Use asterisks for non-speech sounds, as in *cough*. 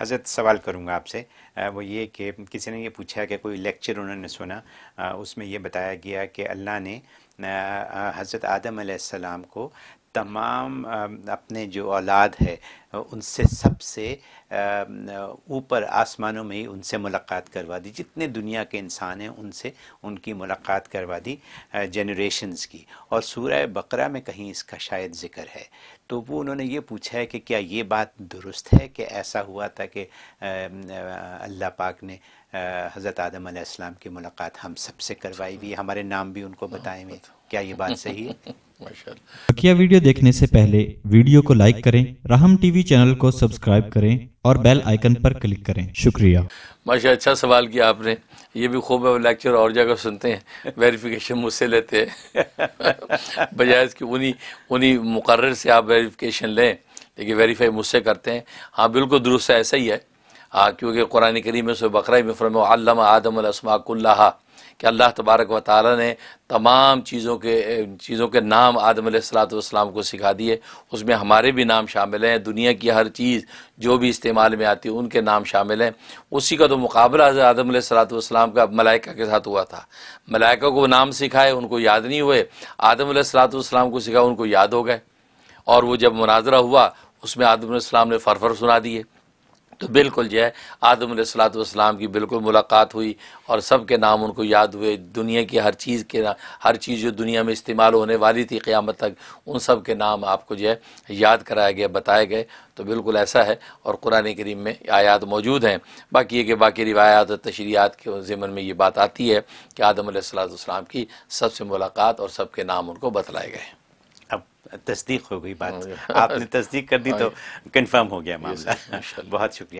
हजरत सवाल करूँगा आपसे वो ये कि किसी ने ये पूछा कि कोई लेक्चर उन्होंने सुना उसमें यह बताया गया कि अल्लाह ने हज़रत आदम को तमाम अपने जो औलाद है उनसे सबसे ऊपर आसमानों में ही उनसे मुलाकात करवा दी जितने दुनिया के इंसान हैं उनसे उनकी मुलाकात करवा दी जनरेशन्स की और सूरह बकरा में कहीं इसका शायद ज़िक्र है तो वो उन्होंने ये पूछा है कि क्या ये बात दुरुस्त है कि ऐसा हुआ था कि अल्लाह पाक ने हज़रत आदम आसमाम की मुलाकात हम सबसे करवाई हुई हमारे नाम भी उनको बताए हुए क्या ये बात सही है बकिया वीडियो देखने से पहले वीडियो को लाइक करें राहम टीवी चैनल को सब्सक्राइब करें और बेल आइकन पर क्लिक करें शुक्रिया माशा अच्छा सवाल किया आपने ये भी खूब लेक्चर और जगह सुनते हैं वेरिफिकेशन मुझसे लेते हैं *laughs* बजाय इसके उन्हीं उन्हीं मुकर से आप वेरिफिकेशन लें लेकिन वेरीफाई मुझसे करते हैं हाँ बिल्कुल दुरुस्त ऐसा ही है हाँ क्योंकि कुरान करीम से बकर बकरा में फरम आदम कि अल्लाह तबारक व ताल ने तमाम चीज़ों के चीज़ों के नाम आदम सलाम को सिखा दिए उसमें हमारे भी नाम शामिल हैं दुनिया की हर चीज़ जो भी इस्तेमाल में आती है उनके नाम शामिल हैं उसी का तो मुकाबला आदम सलाम का मलाइका के साथ हुआ था मलाइका को नाम सिखाए उनको याद नहीं हुए आदम सलाम को सिखाए उनको याद हो गए और वो जब मुनाजरा हुआ उसमें आदम ने फरफर सुना दिए तो बिल्कुल जो है आदम सलाम की बिल्कुल मुलाकात हुई और सब के नाम उनको याद हुए दुनिया की हर चीज़ के हर चीज़ जो दुनिया में इस्तेमाल होने वाली थी क़्यामत तक उन सब के नाम आपको जो है याद कराया गया बताए गए तो बिल्कुल ऐसा है और कुरान करीम में आयात मौजूद हैं बाकी ये कि बाकी रिवायात और तशरियात के ज़मन में ये बात आती है कि आदम सलाम की सबसे मुलाकात और सब के नाम उनको बतलाए गए तस्दीक हो गई बात आपने तस्दीक कर दी तो कंफर्म *laughs* हो गया मामला बहुत शुक्रिया